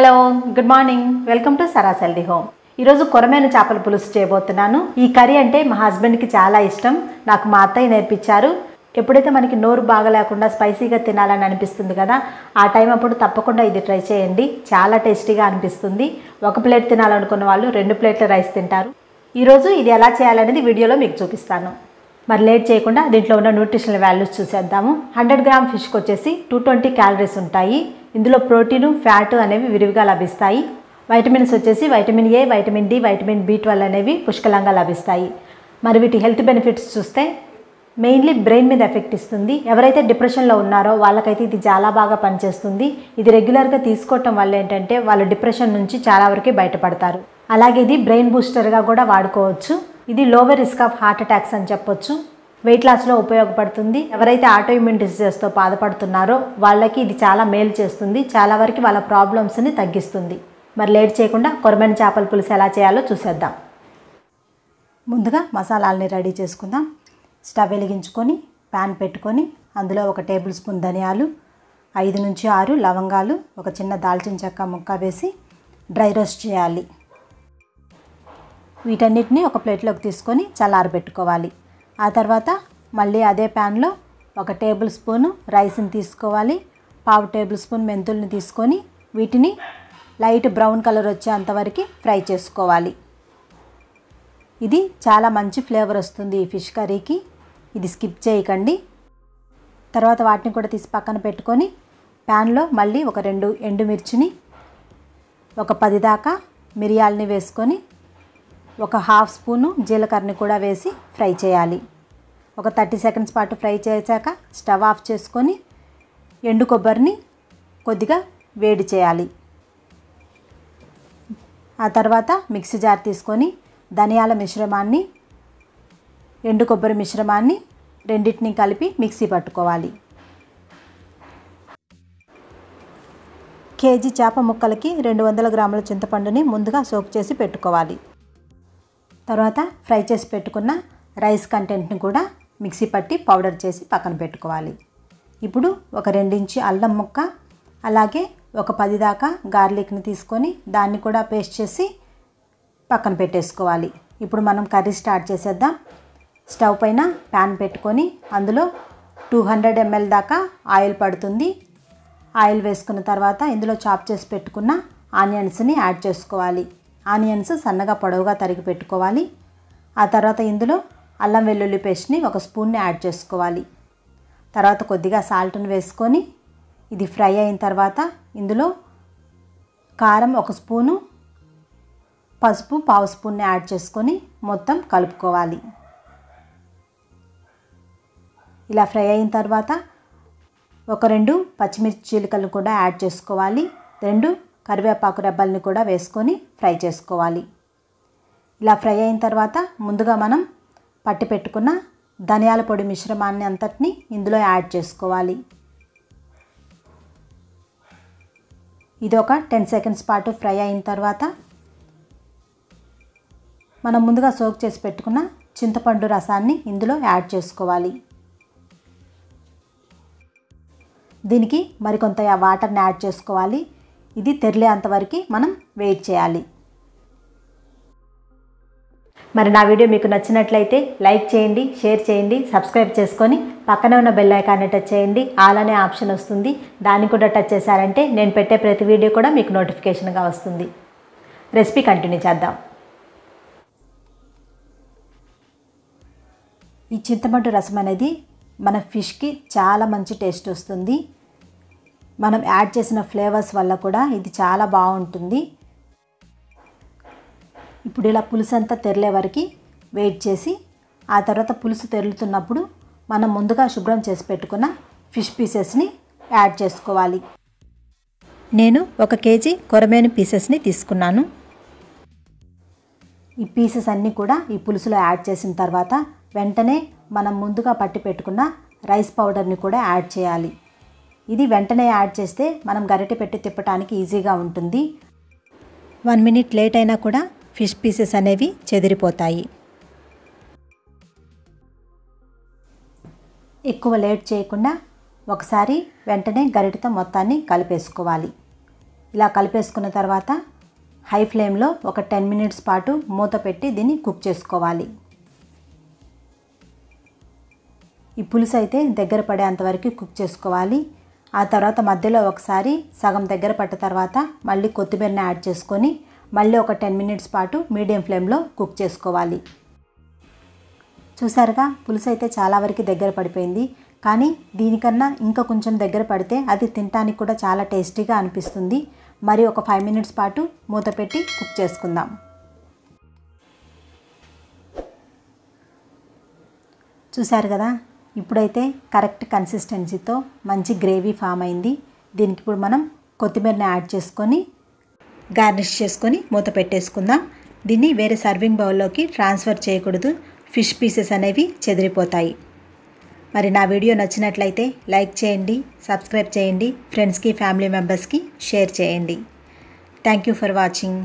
hello good morning welcome to సరాస్ healthy home ఈరోజు కొరమైన చేపల పులుసు చేయబోతున్నాను ఈ కర్రీ అంటే మా హస్బెండ్కి చాలా ఇష్టం నాకు మా అత్తయ్య నేర్పించారు ఎప్పుడైతే మనకి నోరు బాగా లేకుండా స్పైసీగా తినాలని అనిపిస్తుంది కదా ఆ టైం అప్పుడు తప్పకుండా ఇది ట్రై చేయండి చాలా టేస్టీగా అనిపిస్తుంది ఒక ప్లేట్ తినాలనుకున్న వాళ్ళు రెండు ప్లేట్ల రైస్ తింటారు ఈరోజు ఇది ఎలా చేయాలనేది వీడియోలో మీకు చూపిస్తాను మరి లేట్ చేయకుండా దీంట్లో ఉన్న న్యూట్రిషనల్ వాల్యూస్ చూసేద్దాము హండ్రెడ్ గ్రామ్ ఫిష్కి వచ్చేసి టూ ట్వంటీ క్యాలరీస్ ఉంటాయి ఇందులో ప్రోటీను ఫ్యాట్ అనేవి విరివిగా లభిస్తాయి వైటమిన్స్ వచ్చేసి vitamin A vitamin D vitamin B twelve అనేవి పుష్కలంగా లభిస్తాయి మరి వీటి హెల్త్ బెనిఫిట్స్ చూస్తే మెయిన్లీ బ్రెయిన్ మీద ఎఫెక్ట్ ఇస్తుంది ఎవరైతే డిప్రెషన్లో ఉన్నారో వాళ్ళకైతే ఇది చాలా బాగా పనిచేస్తుంది ఇది రెగ్యులర్గా తీసుకోవటం వల్ల ఏంటంటే వాళ్ళు డిప్రెషన్ నుంచి చాలా వరకు బయటపడతారు అలాగే ఇది బ్రెయిన్ బూస్టర్గా కూడా వాడుకోవచ్చు ఇది lower risk of heart attacks అని చెప్పొచ్చు వెయిట్ లాస్లో ఉపయోగపడుతుంది ఎవరైతే ఆటోఇమ్యూన్ డిసీజెస్తో బాధపడుతున్నారో వాళ్ళకి ఇది చాలా మేలు చేస్తుంది చాలా వరకు వాళ్ళ ప్రాబ్లమ్స్ని తగ్గిస్తుంది మరి లేట్ చేయకుండా కొరమైన చేపల పులుసు ఎలా చేయాలో చూసేద్దాం ముందుగా మసాలాలని రెడీ చేసుకుందాం స్టవ్ వెలిగించుకొని ప్యాన్ పెట్టుకొని అందులో ఒక టేబుల్ స్పూన్ ధనియాలు ఐదు నుంచి ఆరు లవంగాలు ఒక చిన్న దాల్చిన చెక్క ముక్క వేసి డ్రై రోస్ట్ చేయాలి వీటన్నిటిని ఒక ప్లేట్లోకి తీసుకొని చల్లారబెట్టుకోవాలి ఆ తర్వాత మళ్ళీ అదే ప్యాన్లో ఒక టేబుల్ స్పూను రైస్ని తీసుకోవాలి పావు టేబుల్ స్పూన్ మెంతుల్ని తీసుకొని వీటిని లైట్ బ్రౌన్ కలర్ వచ్చేంతవరకు ఫ్రై చేసుకోవాలి ఇది చాలా మంచి ఫ్లేవర్ వస్తుంది ఈ ఫిష్ కర్రీకి ఇది స్కిప్ చేయకండి తర్వాత వాటిని కూడా తీసి పక్కన పెట్టుకొని ప్యాన్లో మళ్ళీ ఒక రెండు ఎండుమిర్చిని ఒక పది దాకా మిరియాలని వేసుకొని ఒక హాఫ్ స్పూను జీలకర్రని కూడా వేసి ఫ్రై చేయాలి ఒక థర్టీ సెకండ్స్ పాటు ఫ్రై చేశాక స్టవ్ ఆఫ్ చేసుకొని ఎండు కొబ్బరిని కొద్దిగా వేడి చేయాలి ఆ తర్వాత మిక్సీ జార్ తీసుకొని ధనియాల మిశ్రమాన్ని ఎండు కొబ్బరి మిశ్రమాన్ని రెండింటిని కలిపి మిక్సీ పట్టుకోవాలి కేజీ చేప ముక్కలకి రెండు వందల గ్రాముల చింతపండుని ముందుగా సోక్ చేసి పెట్టుకోవాలి తర్వాత ఫ్రై చేసి పెట్టుకున్న రైస్ కంటెంట్ని కూడా మిక్సీ పట్టి పౌడర్ చేసి పక్కన పెట్టుకోవాలి ఇప్పుడు ఒక రెండించి అల్లం ముక్క అలాగే ఒక పది దాకా గార్లిక్ని తీసుకొని దాన్ని కూడా పేస్ట్ చేసి పక్కన పెట్టేసుకోవాలి ఇప్పుడు మనం కర్రీ స్టార్ట్ చేసేద్దాం స్టవ్ పైన ప్యాన్ పెట్టుకొని అందులో టూ హండ్రెడ్ ఎంఎల్ దాకా ఆయిల్ పడుతుంది ఆయిల్ వేసుకున్న తర్వాత ఇందులో చాప్ చేసి పెట్టుకున్న ఆనియన్స్ని యాడ్ చేసుకోవాలి ఆనియన్స్ సన్నగా పొడవుగా తరిగి పెట్టుకోవాలి ఆ తర్వాత ఇందులో అల్లం వెల్లుల్లి పేస్ట్ని ఒక స్పూన్ని యాడ్ చేసుకోవాలి తర్వాత కొద్దిగా సాల్ట్ని వేసుకొని ఇది ఫ్రై అయిన తర్వాత ఇందులో కారం ఒక స్పూను పసుపు పావు స్పూన్ని యాడ్ చేసుకొని మొత్తం కలుపుకోవాలి ఇలా ఫ్రై అయిన తర్వాత ఒక రెండు పచ్చిమిర్చి చీలికలు కూడా యాడ్ చేసుకోవాలి రెండు కరివేపాకు రెబ్బల్ని కూడా వేసుకొని ఫ్రై చేసుకోవాలి ఇలా ఫ్రై అయిన తర్వాత ముందుగా మనం పట్టి పెట్టుకున్న ధనియాల పొడి మిశ్రమాన్ని అంతటిని ఇందులో యాడ్ చేసుకోవాలి ఇది ఒక టెన్ సెకండ్స్ పాటు ఫ్రై అయిన తర్వాత మనం ముందుగా సోక్ చేసి పెట్టుకున్న చింతపండు రసాన్ని ఇందులో యాడ్ చేసుకోవాలి దీనికి మరికొంత వాటర్ని యాడ్ చేసుకోవాలి ఇది తెరిలేంతవరకు మనం వెయిట్ చేయాలి మరి నా వీడియో మీకు నచ్చినట్లయితే లైక్ చేయండి షేర్ చేయండి సబ్స్క్రైబ్ చేసుకొని పక్కనే ఉన్న బెల్ ఐకాన్ని టచ్ చేయండి అలానే ఆప్షన్ వస్తుంది దాన్ని కూడా టచ్ చేశారంటే నేను పెట్టే ప్రతి వీడియో కూడా మీకు నోటిఫికేషన్గా వస్తుంది రెసిపీ కంటిన్యూ చేద్దాం ఈ చింతపండు రసం అనేది మన ఫిష్కి చాలా మంచి టేస్ట్ వస్తుంది మనం యాడ్ చేసిన ఫ్లేవర్స్ వల్ల కూడా ఇది చాలా బాగుంటుంది ఇప్పుడు ఇలా పులుసు అంతా తెరలే వరకు వెయిట్ చేసి ఆ తర్వాత పులుసు తెరులుతున్నప్పుడు మనం ముందుగా శుభ్రం చేసి పెట్టుకున్న ఫిష్ పీసెస్ని యాడ్ చేసుకోవాలి నేను ఒక కేజీ కొరమేను పీసెస్ని తీసుకున్నాను ఈ పీసెస్ అన్నీ కూడా ఈ పులుసులో యాడ్ చేసిన తర్వాత వెంటనే మనం ముందుగా పట్టి పెట్టుకున్న రైస్ పౌడర్ని కూడా యాడ్ చేయాలి ఇది వెంటనే యాడ్ చేస్తే మనం గరిటె పెట్టి తిప్పటానికి ఈజీగా ఉంటుంది వన్ మినిట్ లేట్ అయినా కూడా ఫిష్ పీసెస్ అనేవి చెదిరిపోతాయి ఎక్కువ లేట్ చేయకుండా ఒకసారి వెంటనే గరిటెతో మొత్తాన్ని కలిపేసుకోవాలి ఇలా కలిపేసుకున్న తర్వాత హై ఫ్లేమ్లో ఒక టెన్ మినిట్స్ పాటు మూత పెట్టి దీన్ని కుక్ చేసుకోవాలి ఈ పులుసు అయితే దగ్గర పడేంతవరకు కుక్ చేసుకోవాలి ఆ తర్వాత మధ్యలో ఒకసారి సగం దగ్గర పట్ట తర్వాత మళ్ళీ కొత్తిమీరని యాడ్ చేసుకొని మళ్ళీ ఒక టెన్ మినిట్స్ పాటు మీడియం ఫ్లేమ్లో కుక్ చేసుకోవాలి చూసారుగా పులుసు అయితే చాలా వరకు దగ్గర పడిపోయింది కానీ దీనికన్నా ఇంకా కొంచెం దగ్గర పడితే అది తినటానికి కూడా చాలా టేస్టీగా అనిపిస్తుంది మరి ఒక ఫైవ్ మినిట్స్ పాటు మూత పెట్టి కుక్ చేసుకుందాం చూశారు కదా ఇప్పుడైతే కరెక్ట్ కన్సిస్టెన్సీతో మంచి గ్రేవీ ఫామ్ అయింది దీనికి ఇప్పుడు మనం కొత్తిమీరని యాడ్ చేసుకొని గార్నిష్ చేసుకొని మూత పెట్టేసుకుందాం దీన్ని వేరే సర్వింగ్ బౌల్లోకి ట్రాన్స్ఫర్ చేయకూడదు ఫిష్ పీసెస్ అనేవి చెదిరిపోతాయి మరి నా వీడియో నచ్చినట్లయితే లైక్ చేయండి సబ్స్క్రైబ్ చేయండి ఫ్రెండ్స్కి ఫ్యామిలీ మెంబర్స్కి షేర్ చేయండి థ్యాంక్ యూ ఫర్ వాచింగ్